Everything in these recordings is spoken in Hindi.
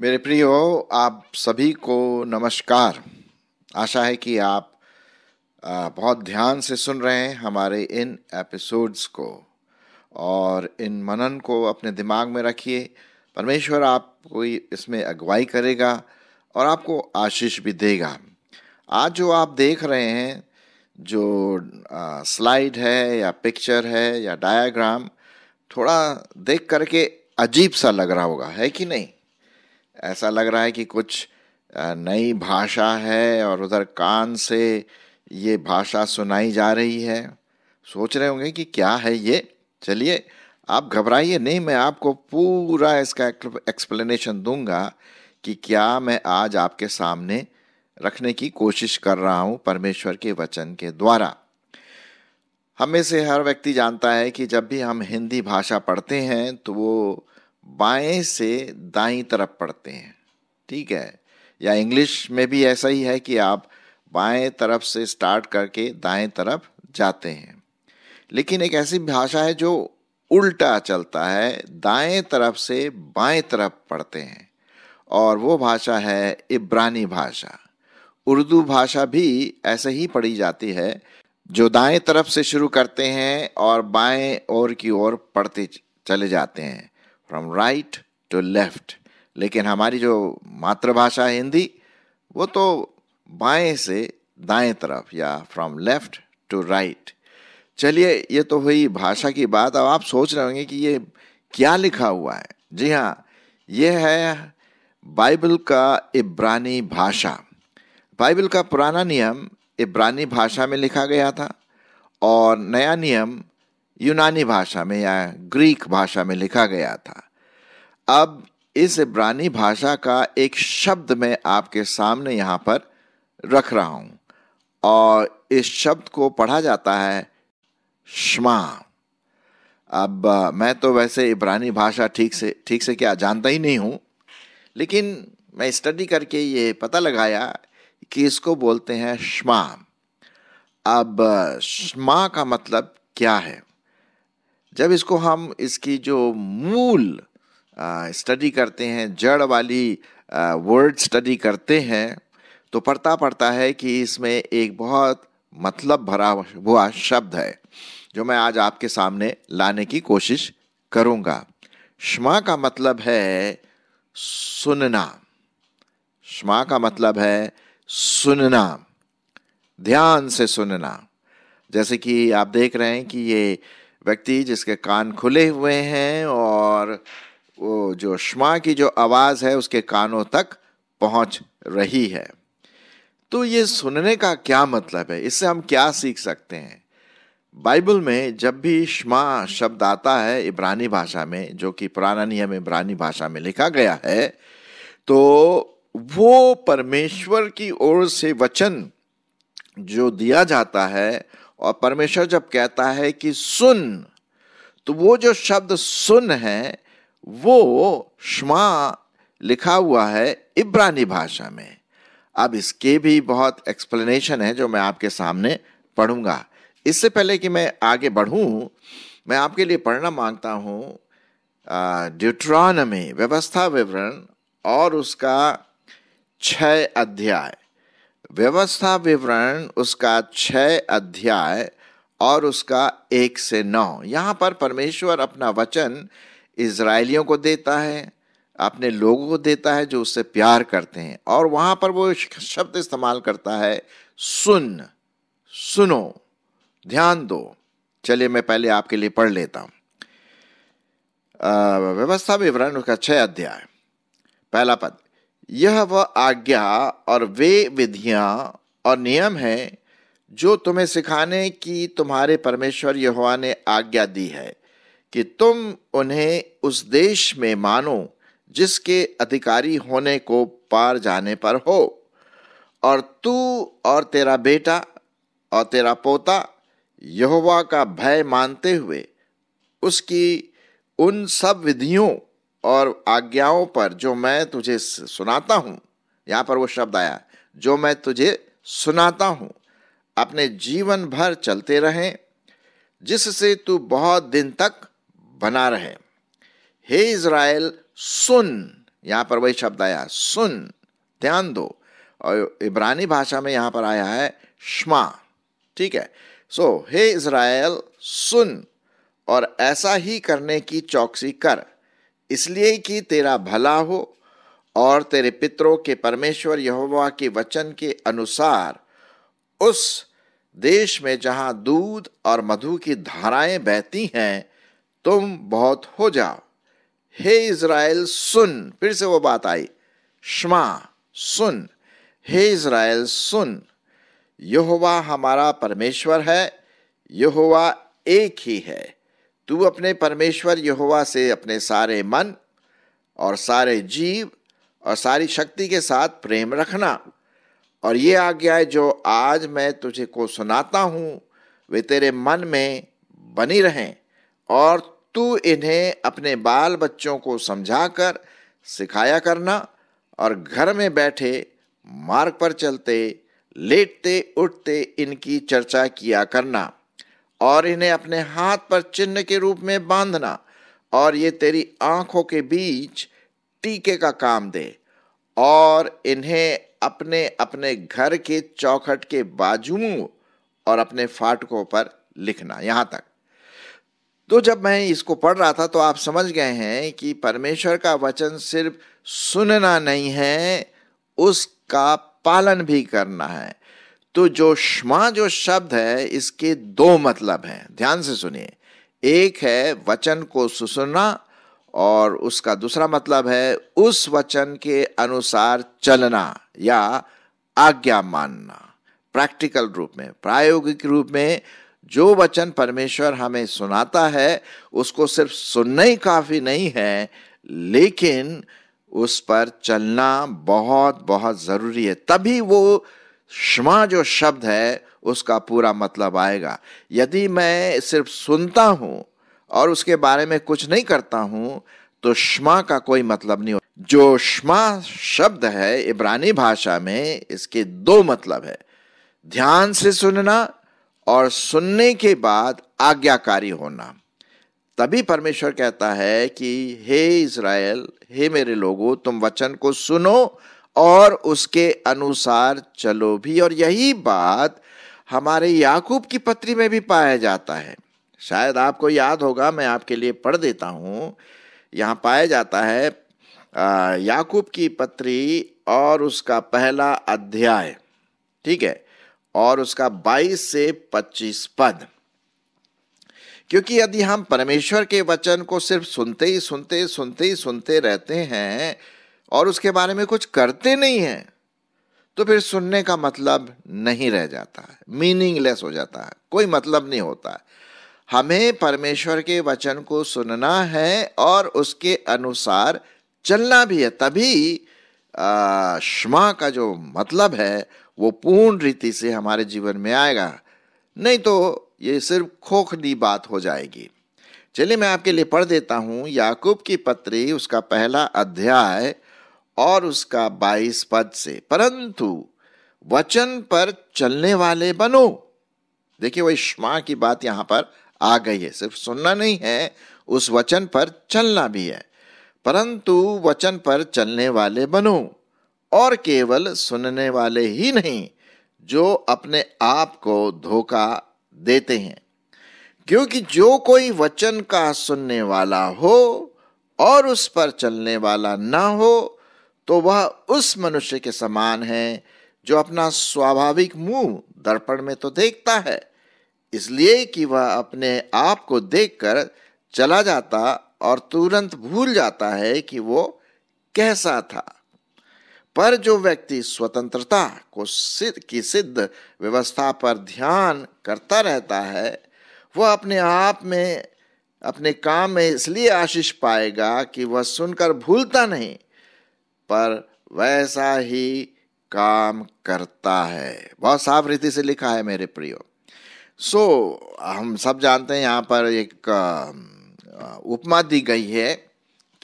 मेरे प्रियो आप सभी को नमस्कार आशा है कि आप बहुत ध्यान से सुन रहे हैं हमारे इन एपिसोड्स को और इन मनन को अपने दिमाग में रखिए परमेश्वर आपको इसमें अगुवाई करेगा और आपको आशीष भी देगा आज जो आप देख रहे हैं जो स्लाइड है या पिक्चर है या डायग्राम थोड़ा देख करके अजीब सा लग रहा होगा है कि नहीं ऐसा लग रहा है कि कुछ नई भाषा है और उधर कान से ये भाषा सुनाई जा रही है सोच रहे होंगे कि क्या है ये चलिए आप घबराइए नहीं मैं आपको पूरा इसका एक्सप्लेनेशन दूंगा कि क्या मैं आज आपके सामने रखने की कोशिश कर रहा हूँ परमेश्वर के वचन के द्वारा हमें से हर व्यक्ति जानता है कि जब भी हम हिंदी भाषा पढ़ते हैं तो वो बाएं से दाई तरफ पढ़ते हैं ठीक है या इंग्लिश में भी ऐसा ही है कि आप बाएं तरफ से स्टार्ट करके दाएं तरफ जाते हैं लेकिन एक ऐसी भाषा है जो उल्टा चलता है दाएं तरफ से बाएं तरफ पढ़ते हैं और वो भाषा है इब्रानी भाषा उर्दू भाषा भी ऐसे ही पढ़ी जाती है जो दाएं तरफ से शुरू करते हैं और बाएं ओर की ओर पढ़ते चले जाते हैं फ्रॉम राइट टू लेफ्ट लेकिन हमारी जो मातृभाषा है हिंदी वो तो बाएं से दाएं तरफ या फ्रॉम लेफ्ट टू राइट चलिए ये तो हुई भाषा की बात अब आप सोच रहे होंगे कि ये क्या लिखा हुआ है जी हाँ ये है बाइबल का इब्रानी भाषा बाइबल का पुराना नियम इब्रानी भाषा में लिखा गया था और नया नियम यूनानी भाषा में या ग्रीक भाषा में लिखा गया था अब इस इब्रानी भाषा का एक शब्द मैं आपके सामने यहाँ पर रख रहा हूँ और इस शब्द को पढ़ा जाता है श्मा अब मैं तो वैसे इब्रानी भाषा ठीक से ठीक से क्या जानता ही नहीं हूँ लेकिन मैं स्टडी करके ये पता लगाया कि इसको बोलते हैं श्मा अब श्मा का मतलब क्या है जब इसको हम इसकी जो मूल स्टडी करते हैं जड़ वाली वर्ड स्टडी करते हैं तो पढ़ता पड़ता है कि इसमें एक बहुत मतलब भरा हुआ शब्द है जो मैं आज आपके सामने लाने की कोशिश करूंगा श्मा का मतलब है सुनना श्मा का मतलब है सुनना ध्यान से सुनना जैसे कि आप देख रहे हैं कि ये व्यक्ति जिसके कान खुले हुए हैं और वो जो श्मा की जो आवाज़ है उसके कानों तक पहुंच रही है तो ये सुनने का क्या मतलब है इससे हम क्या सीख सकते हैं बाइबल में जब भी श्मा शब्द आता है इब्रानी भाषा में जो कि पुराना नियम इब्रानी भाषा में लिखा गया है तो वो परमेश्वर की ओर से वचन जो दिया जाता है और परमेश्वर जब कहता है कि सुन तो वो जो शब्द सुन है वो श्मा लिखा हुआ है इब्रानी भाषा में अब इसके भी बहुत एक्सप्लेनेशन है जो मैं आपके सामने पढ़ूंगा इससे पहले कि मैं आगे बढ़ूं मैं आपके लिए पढ़ना मांगता हूं ड्यूट्रॉनमी व्यवस्था विवरण और उसका छः अध्याय व्यवस्था विवरण उसका छः अध्याय और उसका एक से नौ यहाँ पर परमेश्वर अपना वचन इसराइलियों को देता है अपने लोगों को देता है जो उससे प्यार करते हैं और वहाँ पर वो शब्द इस्तेमाल करता है सुन सुनो ध्यान दो चलिए मैं पहले आपके लिए पढ़ लेता हूँ व्यवस्था विवरण उसका छः अध्याय पहला पद यह वह आज्ञा और वे विधियां और नियम हैं जो तुम्हें सिखाने की तुम्हारे परमेश्वर यहोवा ने आज्ञा दी है कि तुम उन्हें उस देश में मानो जिसके अधिकारी होने को पार जाने पर हो और तू और तेरा बेटा और तेरा पोता यहोवा का भय मानते हुए उसकी उन सब विधियों और आज्ञाओं पर जो मैं तुझे सुनाता हूँ यहाँ पर वो शब्द आया जो मैं तुझे सुनाता हूँ अपने जीवन भर चलते रहें जिससे तू बहुत दिन तक बना रहे हे इज़राइल सुन यहाँ पर वही शब्द आया सुन ध्यान दो और इब्रानी भाषा में यहाँ पर आया है श्मा ठीक है सो हे इज़राइल सुन और ऐसा ही करने की चौकसी कर इसलिए कि तेरा भला हो और तेरे पितरों के परमेश्वर यहोवा के वचन के अनुसार उस देश में जहाँ दूध और मधु की धाराएं बहती हैं तुम बहुत हो जाओ हे इज़राइल सुन फिर से वो बात आई शमा सुन हे इज़राइल सुन यहोवा हमारा परमेश्वर है यहोवा एक ही है तू अपने परमेश्वर यहोवा से अपने सारे मन और सारे जीव और सारी शक्ति के साथ प्रेम रखना और ये आज्ञाएं जो आज मैं तुझे को सुनाता हूँ वे तेरे मन में बनी रहें और तू इन्हें अपने बाल बच्चों को समझाकर सिखाया करना और घर में बैठे मार्ग पर चलते लेटते उठते इनकी चर्चा किया करना और इन्हें अपने हाथ पर चिन्ह के रूप में बांधना और ये तेरी आंखों के बीच टीके का काम दे और इन्हें अपने अपने घर के चौखट के बाजू और अपने फाटकों पर लिखना यहाँ तक तो जब मैं इसको पढ़ रहा था तो आप समझ गए हैं कि परमेश्वर का वचन सिर्फ सुनना नहीं है उसका पालन भी करना है तो जो श्मा जो शब्द है इसके दो मतलब हैं ध्यान से सुनिए एक है वचन को सुसुना और उसका दूसरा मतलब है उस वचन के अनुसार चलना या आज्ञा मानना प्रैक्टिकल रूप में प्रायोगिक रूप में जो वचन परमेश्वर हमें सुनाता है उसको सिर्फ सुनना ही काफ़ी नहीं है लेकिन उस पर चलना बहुत बहुत ज़रूरी है तभी वो क्षमा जो शब्द है उसका पूरा मतलब आएगा यदि मैं सिर्फ सुनता हूं और उसके बारे में कुछ नहीं करता हूं तो क्षमा का कोई मतलब नहीं हो जो क्षमा शब्द है इब्रानी भाषा में इसके दो मतलब है ध्यान से सुनना और सुनने के बाद आज्ञाकारी होना तभी परमेश्वर कहता है कि हे इसराइल हे मेरे लोगों तुम वचन को सुनो और उसके अनुसार चलो भी और यही बात हमारे याकूब की पत्री में भी पाया जाता है शायद आपको याद होगा मैं आपके लिए पढ़ देता हूँ यहाँ पाया जाता है याकूब की पत्री और उसका पहला अध्याय ठीक है और उसका 22 से 25 पद क्योंकि यदि हम परमेश्वर के वचन को सिर्फ सुनते ही सुनते सुनते ही सुनते रहते हैं और उसके बारे में कुछ करते नहीं हैं तो फिर सुनने का मतलब नहीं रह जाता है मीनिंगलेस हो जाता है कोई मतलब नहीं होता है हमें परमेश्वर के वचन को सुनना है और उसके अनुसार चलना भी है तभी क्षमा का जो मतलब है वो पूर्ण रीति से हमारे जीवन में आएगा नहीं तो ये सिर्फ खोखली बात हो जाएगी चलिए मैं आपके लिए पढ़ देता हूँ याकूब की पत्री उसका पहला अध्याय और उसका बाईस पद से परंतु वचन पर चलने वाले बनो देखिए वही श्मा की बात यहां पर आ गई है सिर्फ सुनना नहीं है उस वचन पर चलना भी है परंतु वचन पर चलने वाले बनो और केवल सुनने वाले ही नहीं जो अपने आप को धोखा देते हैं क्योंकि जो कोई वचन का सुनने वाला हो और उस पर चलने वाला ना हो तो वह उस मनुष्य के समान है जो अपना स्वाभाविक मुंह दर्पण में तो देखता है इसलिए कि वह अपने आप को देखकर चला जाता और तुरंत भूल जाता है कि वो कैसा था पर जो व्यक्ति स्वतंत्रता को सिद्ध की सिद्ध व्यवस्था पर ध्यान करता रहता है वह अपने आप में अपने काम में इसलिए आशीष पाएगा कि वह सुनकर भूलता नहीं पर वैसा ही काम करता है बहुत साफ रीति से लिखा है मेरे प्रियो सो so, हम सब जानते हैं यहाँ पर एक उपमा दी गई है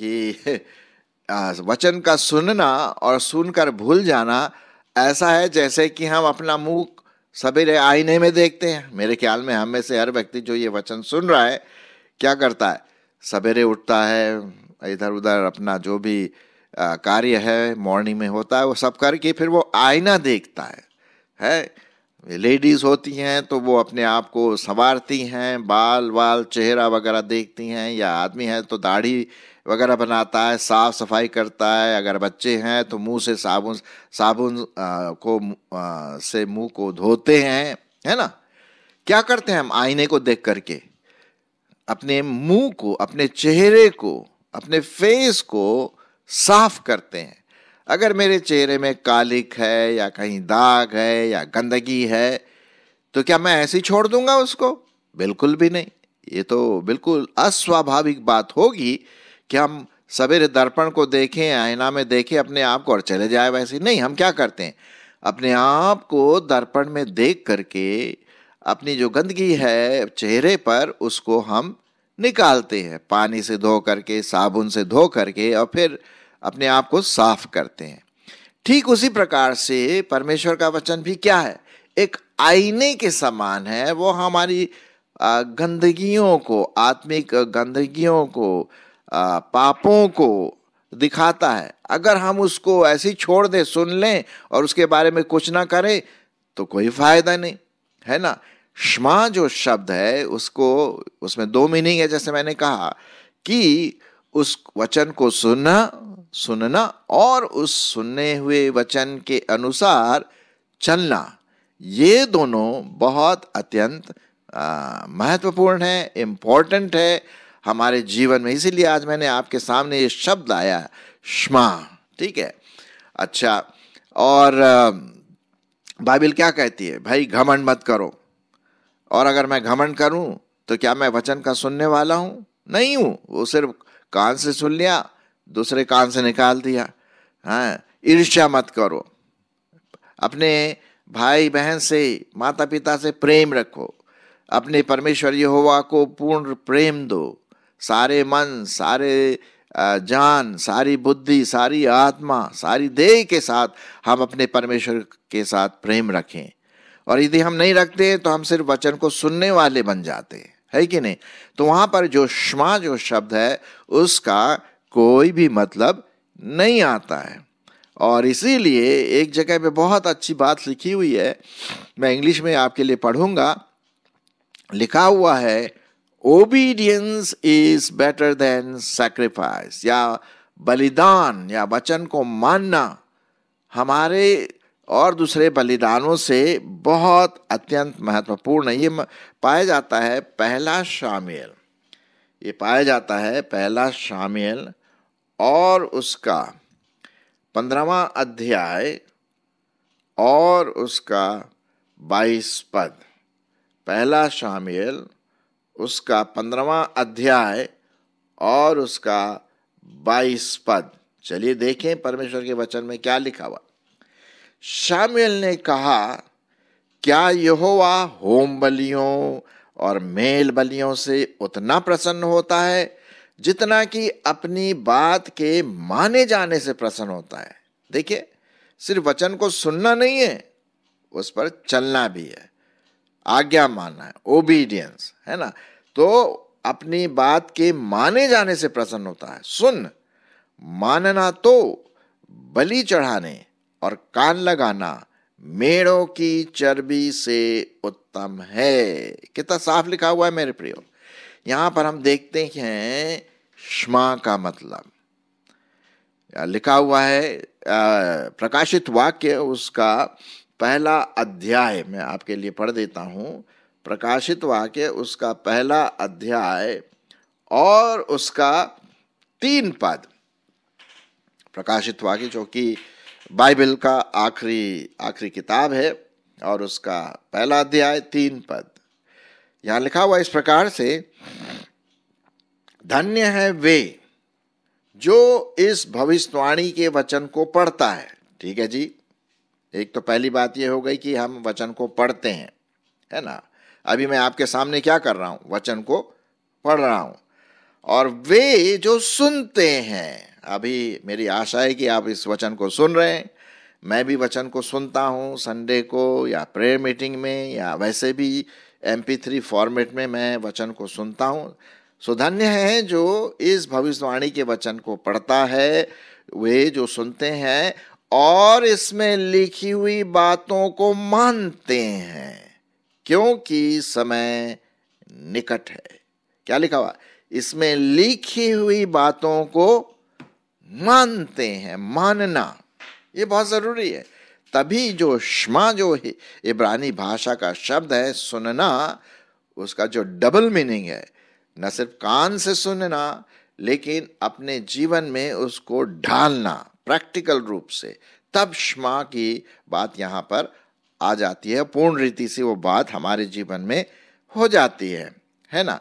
कि वचन का सुनना और सुनकर भूल जाना ऐसा है जैसे कि हम अपना मुंह सवेरे आईने में देखते हैं मेरे ख्याल में हम में से हर व्यक्ति जो ये वचन सुन रहा है क्या करता है सवेरे उठता है इधर उधर अपना जो भी कार्य है मॉर्निंग में होता है वो सब करके फिर वो आईना देखता है है लेडीज़ होती हैं तो वो अपने आप को संवारती हैं बाल वाल चेहरा वगैरह देखती हैं या आदमी है तो दाढ़ी वगैरह बनाता है साफ सफाई करता है अगर बच्चे हैं तो मुंह से साबुन साबुन आ, को आ, से मुंह को धोते हैं है ना क्या करते हैं हम आईने को देख करके अपने मुंह को अपने चेहरे को अपने फेस को साफ करते हैं अगर मेरे चेहरे में कालिक है या कहीं दाग है या गंदगी है तो क्या मैं ऐसे ही छोड़ दूंगा उसको बिल्कुल भी नहीं ये तो बिल्कुल अस्वाभाविक बात होगी कि हम सवेरे दर्पण को देखें आईना में देखें अपने आप को और चले जाए वैसे नहीं हम क्या करते हैं अपने आप को दर्पण में देख करके अपनी जो गंदगी है चेहरे पर उसको हम निकालते हैं पानी से धो करके साबुन से धो करके और फिर अपने आप को साफ करते हैं ठीक उसी प्रकार से परमेश्वर का वचन भी क्या है एक आईने के समान है वो हमारी गंदगियों को आत्मिक गंदगियों को पापों को दिखाता है अगर हम उसको ऐसे छोड़ दें सुन लें और उसके बारे में कुछ ना करें तो कोई फायदा नहीं है ना क्षमा जो शब्द है उसको उसमें दो मीनिंग है जैसे मैंने कहा कि उस वचन को सुनना सुनना और उस सुने हुए वचन के अनुसार चलना ये दोनों बहुत अत्यंत महत्वपूर्ण है इम्पोर्टेंट है हमारे जीवन में इसीलिए आज मैंने आपके सामने ये शब्द लाया है श्मा ठीक है अच्छा और बाइबिल क्या कहती है भाई घमंड मत करो और अगर मैं घमंड करूं तो क्या मैं वचन का सुनने वाला हूं नहीं हूं वो सिर्फ कान से सुन लिया दूसरे कान से निकाल दिया हाँ ईर्ष्या मत करो अपने भाई बहन से माता पिता से प्रेम रखो अपने परमेश्वर यहोवा को पूर्ण प्रेम दो सारे मन सारे जान सारी बुद्धि सारी आत्मा सारी देह के साथ हम अपने परमेश्वर के साथ प्रेम रखें और यदि हम नहीं रखते तो हम सिर्फ वचन को सुनने वाले बन जाते हैं है कि नहीं तो वहाँ पर जो श्मा जो शब्द है उसका कोई भी मतलब नहीं आता है और इसीलिए एक जगह पे बहुत अच्छी बात लिखी हुई है मैं इंग्लिश में आपके लिए पढ़ूंगा लिखा हुआ है obedience is better than sacrifice या बलिदान या वचन को मानना हमारे और दूसरे बलिदानों से बहुत अत्यंत महत्वपूर्ण ये पाया जाता है पहला शामिल ये पाया जाता है पहला शामिल और उसका पंद्रहवा अध्याय और उसका बाईस पद पहला शामिल उसका पंद्रवा अध्याय और उसका बाईस पद चलिए देखें परमेश्वर के वचन में क्या लिखा हुआ शामिल ने कहा क्या यहोवा होम बलियों और मेल बलियों से उतना प्रसन्न होता है जितना कि अपनी बात के माने जाने से प्रसन्न होता है देखिए सिर्फ वचन को सुनना नहीं है उस पर चलना भी है आज्ञा मानना है ओबीडियंस है ना तो अपनी बात के माने जाने से प्रसन्न होता है सुन मानना तो बलि चढ़ाने और कान लगाना मेड़ों की चर्बी से उत्तम है कितना साफ लिखा हुआ है मेरे प्रियो यहां पर हम देखते हैं श्मा का मतलब लिखा हुआ है प्रकाशित वाक्य उसका पहला अध्याय मैं आपके लिए पढ़ देता हूं प्रकाशित वाक्य उसका पहला अध्याय और उसका तीन पद प्रकाशित वाक्य जो कि बाइबल का आखिरी आखिरी किताब है और उसका पहला अध्याय तीन पद यहाँ लिखा हुआ इस प्रकार से धन्य है वे जो इस भविष्यवाणी के वचन को पढ़ता है ठीक है जी एक तो पहली बात यह हो गई कि हम वचन को पढ़ते हैं है ना अभी मैं आपके सामने क्या कर रहा हूँ वचन को पढ़ रहा हूं और वे जो सुनते हैं अभी मेरी आशा है कि आप इस वचन को सुन रहे हैं मैं भी वचन को सुनता हूँ संडे को या प्रेयर मीटिंग में या वैसे भी एम थ्री फॉर्मेट में मैं वचन को सुनता हूँ सो धन्य है जो इस भविष्यवाणी के वचन को पढ़ता है वे जो सुनते हैं और इसमें लिखी हुई बातों को मानते हैं क्योंकि समय निकट है क्या लिखा हुआ इसमें लिखी हुई बातों को मानते हैं मानना ये बहुत ज़रूरी है तभी जो शमा जो इब्रानी भाषा का शब्द है सुनना उसका जो डबल मीनिंग है न सिर्फ कान से सुनना लेकिन अपने जीवन में उसको ढालना प्रैक्टिकल रूप से तब शमा की बात यहाँ पर आ जाती है पूर्ण रीति से वो बात हमारे जीवन में हो जाती है है ना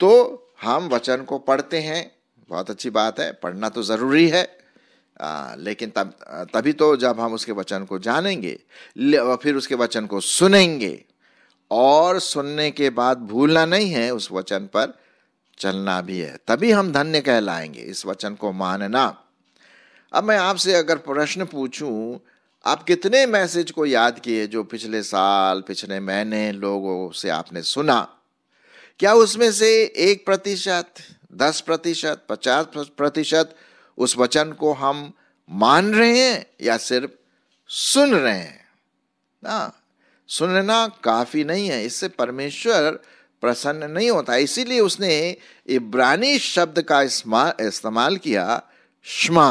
तो हम वचन को पढ़ते हैं बहुत अच्छी बात है पढ़ना तो ज़रूरी है आ, लेकिन तब तभी तो जब हम उसके वचन को जानेंगे फिर उसके वचन को सुनेंगे और सुनने के बाद भूलना नहीं है उस वचन पर चलना भी है तभी हम धन्य कहलाएंगे इस वचन को मानना अब मैं आपसे अगर प्रश्न पूछूं आप कितने मैसेज को याद किए जो पिछले साल पिछले महीने लोगों से आपने सुना क्या उसमें से एक प्रतिशत दस प्रतिशत पचास प्रतिशत उस वचन को हम मान रहे हैं या सिर्फ सुन रहे हैं ना सुनना काफी नहीं है इससे परमेश्वर प्रसन्न नहीं होता इसीलिए उसने इब्रानी शब्द का इस्तेमाल किया श्मा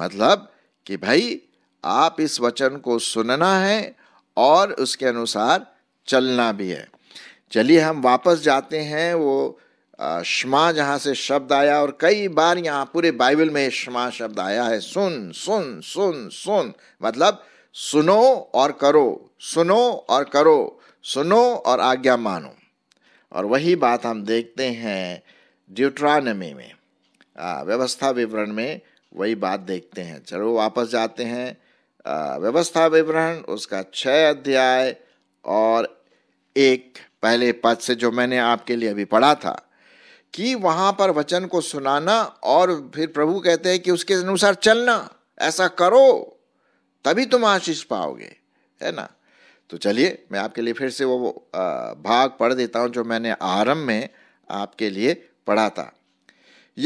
मतलब कि भाई आप इस वचन को सुनना है और उसके अनुसार चलना भी है चलिए हम वापस जाते हैं वो शमा जहाँ से शब्द आया और कई बार यहाँ पूरे बाइबल में शमा शब्द आया है सुन सुन सुन सुन मतलब सुनो और करो सुनो और करो सुनो और आज्ञा मानो और वही बात हम देखते हैं ड्यूट्रानमी में व्यवस्था विवरण में वही बात देखते हैं चलो वापस जाते हैं व्यवस्था विवरण उसका छः अध्याय और एक पहले पद से जो मैंने आपके लिए अभी पढ़ा था कि वहां पर वचन को सुनाना और फिर प्रभु कहते हैं कि उसके अनुसार चलना ऐसा करो तभी तुम आशीष पाओगे है ना तो चलिए मैं आपके लिए फिर से वो भाग पढ़ देता हूं जो मैंने आरंभ में आपके लिए पढ़ा था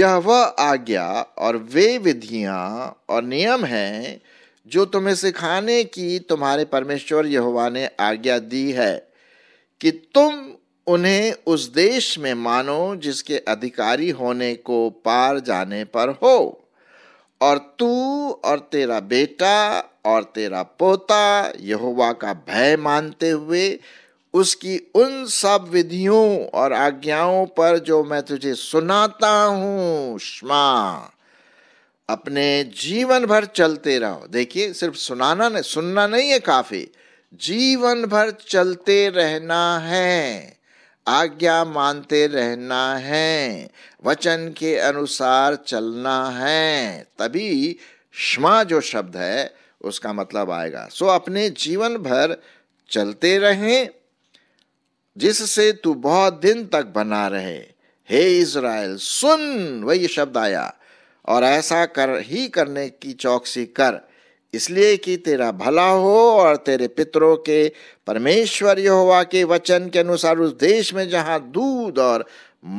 यह वह आज्ञा और वे विधियां और नियम हैं जो तुम्हें सिखाने की तुम्हारे परमेश्वर यहोवा ने आज्ञा दी है कि तुम उन्हें उस देश में मानो जिसके अधिकारी होने को पार जाने पर हो और तू और तेरा बेटा और तेरा पोता यहोवा का भय मानते हुए उसकी उन सब विधियों और आज्ञाओं पर जो मैं तुझे सुनाता हूँ श्मा अपने जीवन भर चलते रहो देखिए सिर्फ सुनाना नहीं सुनना नहीं है काफ़ी जीवन भर चलते रहना है आज्ञा मानते रहना है वचन के अनुसार चलना है तभी क्षमा जो शब्द है उसका मतलब आएगा सो अपने जीवन भर चलते रहें जिससे तू बहुत दिन तक बना रहे हे इज़राइल सुन वही शब्द आया और ऐसा कर ही करने की चौकसी कर इसलिए कि तेरा भला हो और तेरे पितरों के परमेश्वर यहोवा के वचन के अनुसार उस देश में जहाँ दूध और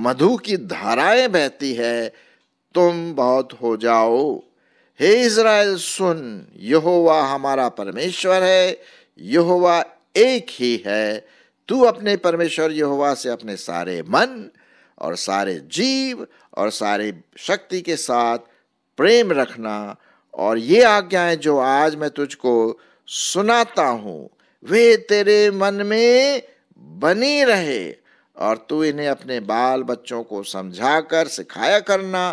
मधु की धाराएं बहती है तुम बहुत हो जाओ हे इज़राइल सुन यहोवा हमारा परमेश्वर है यहोवा एक ही है तू अपने परमेश्वर यहोवा से अपने सारे मन और सारे जीव और सारे शक्ति के साथ प्रेम रखना और ये आज्ञाएं जो आज मैं तुझको सुनाता हूँ वे तेरे मन में बनी रहे और तू इन्हें अपने बाल बच्चों को समझाकर सिखाया करना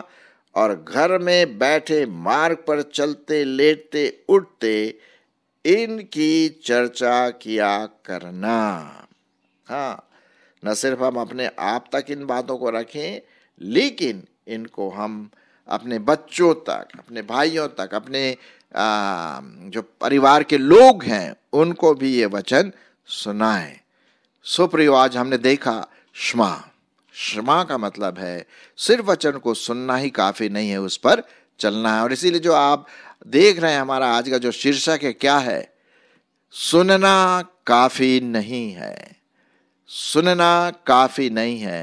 और घर में बैठे मार्ग पर चलते लेटते उठते इनकी चर्चा किया करना हाँ न सिर्फ हम अपने आप तक इन बातों को रखें लेकिन इनको हम अपने बच्चों तक अपने भाइयों तक अपने आ, जो परिवार के लोग हैं उनको भी ये वचन सुनाए सुप्रियो आज हमने देखा क्षमा क्षमा का मतलब है सिर्फ वचन को सुनना ही काफ़ी नहीं है उस पर चलना है और इसीलिए जो आप देख रहे हैं हमारा आज का जो शीर्षक है क्या है सुनना काफ़ी नहीं है सुनना काफ़ी नहीं है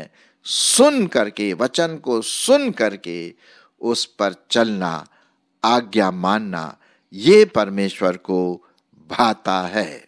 सुन करके वचन को सुन करके उस पर चलना आज्ञा मानना ये परमेश्वर को भाता है